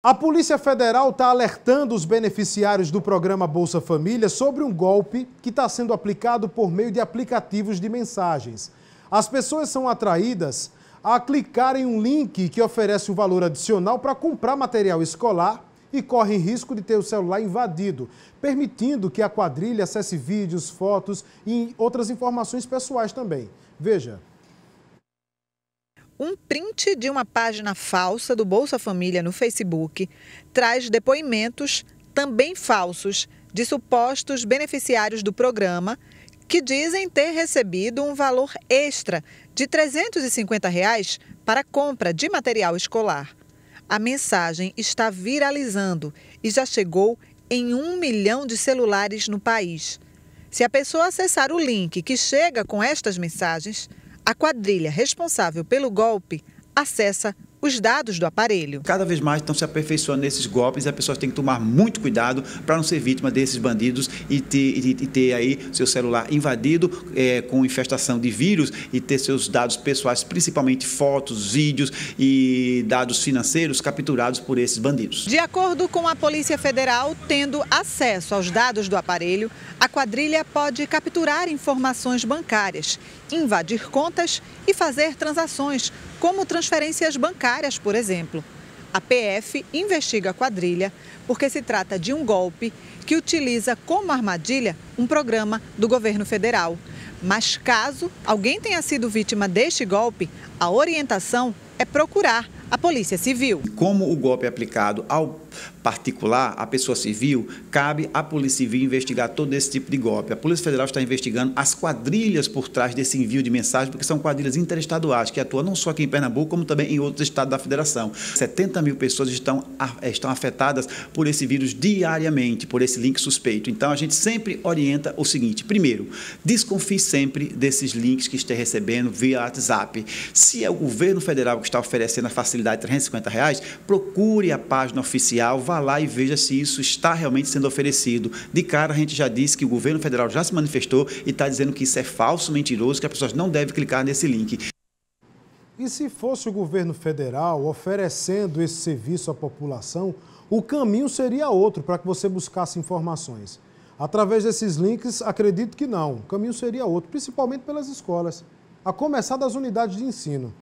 A Polícia Federal está alertando os beneficiários do programa Bolsa Família sobre um golpe que está sendo aplicado por meio de aplicativos de mensagens. As pessoas são atraídas a clicar em um link que oferece um valor adicional para comprar material escolar e correm risco de ter o celular invadido, permitindo que a quadrilha acesse vídeos, fotos e outras informações pessoais também. Veja um print de uma página falsa do Bolsa Família no Facebook traz depoimentos também falsos de supostos beneficiários do programa que dizem ter recebido um valor extra de R$ 350 reais para compra de material escolar. A mensagem está viralizando e já chegou em um milhão de celulares no país. Se a pessoa acessar o link que chega com estas mensagens, a quadrilha responsável pelo golpe acessa os dados do aparelho. Cada vez mais estão se aperfeiçoando nesses golpes e as pessoas têm que tomar muito cuidado para não ser vítima desses bandidos e ter, e, e ter aí seu celular invadido é, com infestação de vírus e ter seus dados pessoais, principalmente fotos, vídeos e dados financeiros capturados por esses bandidos. De acordo com a Polícia Federal, tendo acesso aos dados do aparelho, a quadrilha pode capturar informações bancárias, invadir contas e fazer transações como transferências bancárias, por exemplo. A PF investiga a quadrilha porque se trata de um golpe que utiliza como armadilha um programa do governo federal. Mas caso alguém tenha sido vítima deste golpe, a orientação é procurar a Polícia Civil. Como o golpe é aplicado ao particular, à pessoa civil, cabe à Polícia Civil investigar todo esse tipo de golpe. A Polícia Federal está investigando as quadrilhas por trás desse envio de mensagem, porque são quadrilhas interestaduais, que atuam não só aqui em Pernambuco, como também em outros estados da Federação. 70 mil pessoas estão, estão afetadas por esse vírus diariamente, por esse link suspeito. Então, a gente sempre orienta o seguinte: primeiro, desconfie sempre desses links que esteja recebendo via WhatsApp. Se é o governo federal que está oferecendo a facilidade, facilidade, 350 reais, procure a página oficial, vá lá e veja se isso está realmente sendo oferecido. De cara, a gente já disse que o governo federal já se manifestou e está dizendo que isso é falso, mentiroso, que as pessoas não devem clicar nesse link. E se fosse o governo federal oferecendo esse serviço à população, o caminho seria outro para que você buscasse informações. Através desses links, acredito que não. O caminho seria outro, principalmente pelas escolas, a começar das unidades de ensino.